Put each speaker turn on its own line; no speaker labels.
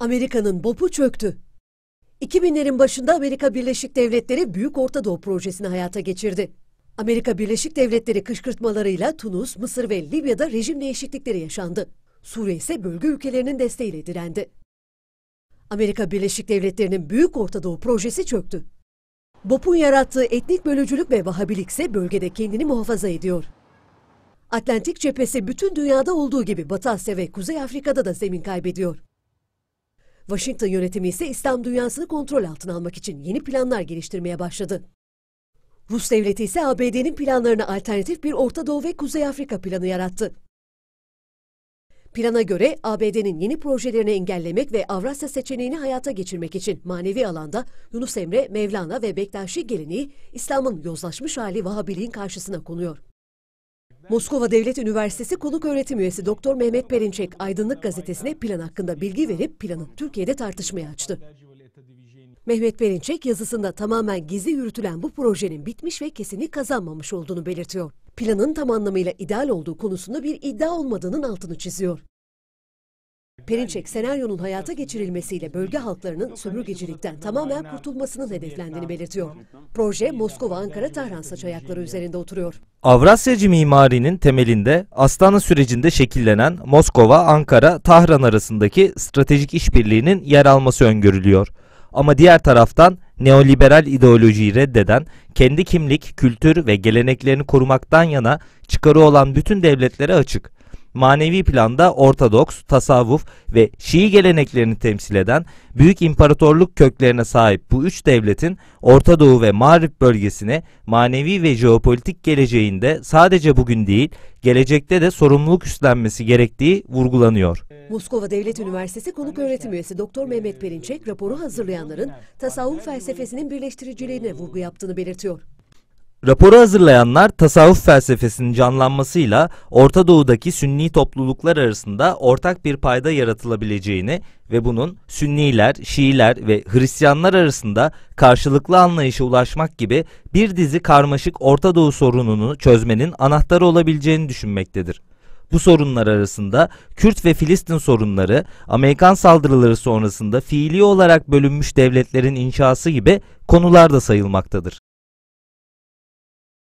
Amerika'nın BOP'u çöktü. 2000'lerin başında Amerika Birleşik Devletleri Büyük Orta Doğu projesini hayata geçirdi. Amerika Birleşik Devletleri kışkırtmalarıyla Tunus, Mısır ve Libya'da rejim değişiklikleri yaşandı. Suriye ise bölge ülkelerinin desteğiyle direndi. Amerika Birleşik Devletleri'nin Büyük Orta Doğu projesi çöktü. BOP'un yarattığı etnik bölücülük ve Vahabilik ise bölgede kendini muhafaza ediyor. Atlantik cephesi bütün dünyada olduğu gibi Batı Asya ve Kuzey Afrika'da da zemin kaybediyor. Washington yönetimi ise İslam dünyasını kontrol altına almak için yeni planlar geliştirmeye başladı. Rus devleti ise ABD'nin planlarına alternatif bir Orta Doğu ve Kuzey Afrika planı yarattı. Plana göre ABD'nin yeni projelerini engellemek ve Avrasya seçeneğini hayata geçirmek için manevi alanda Yunus Emre, Mevlana ve Bektaşi geleneği İslam'ın yozlaşmış hali Vahabiliğin karşısına konuyor. Moskova Devlet Üniversitesi konuk öğretim üyesi Doktor Mehmet Perinçek Aydınlık gazetesine plan hakkında bilgi verip planın Türkiye'de tartışmaya açtı. Mehmet Perinçek yazısında tamamen gizli yürütülen bu projenin bitmiş ve kesinlik kazanmamış olduğunu belirtiyor. Planın tam anlamıyla ideal olduğu konusunda bir iddia olmadığının altını çiziyor. Perinçek senaryonun hayata geçirilmesiyle bölge halklarının sömürgecilikten tamamen kurtulmasının hedeflendiğini belirtiyor. Proje Moskova, Ankara, Tahran saç ayakları üzerinde oturuyor.
Avrasyacı mimarinin temelinde Astana sürecinde şekillenen Moskova, Ankara, Tahran arasındaki stratejik işbirliğinin yer alması öngörülüyor. Ama diğer taraftan neoliberal ideolojiyi reddeden, kendi kimlik, kültür ve geleneklerini korumaktan yana çıkarı olan bütün devletlere açık manevi planda Ortodoks, tasavvuf ve Şii geleneklerini temsil eden büyük imparatorluk köklerine sahip bu üç devletin Orta Doğu ve Mağrip bölgesine manevi ve jeopolitik geleceğinde sadece bugün değil, gelecekte de sorumluluk üstlenmesi gerektiği vurgulanıyor.
Moskova Devlet Üniversitesi konuk öğretim üyesi Doktor Mehmet Perinçek raporu hazırlayanların tasavvuf felsefesinin birleştiriciliğine vurgu yaptığını belirtiyor.
Raporu hazırlayanlar tasavvuf felsefesinin canlanmasıyla Orta Doğu'daki Sünni topluluklar arasında ortak bir payda yaratılabileceğini ve bunun Sünniler, Şiiler ve Hristiyanlar arasında karşılıklı anlayışa ulaşmak gibi bir dizi karmaşık Orta Doğu sorununu çözmenin anahtarı olabileceğini düşünmektedir. Bu sorunlar arasında Kürt ve Filistin sorunları, Amerikan saldırıları sonrasında fiili olarak bölünmüş devletlerin inşası gibi konular da sayılmaktadır.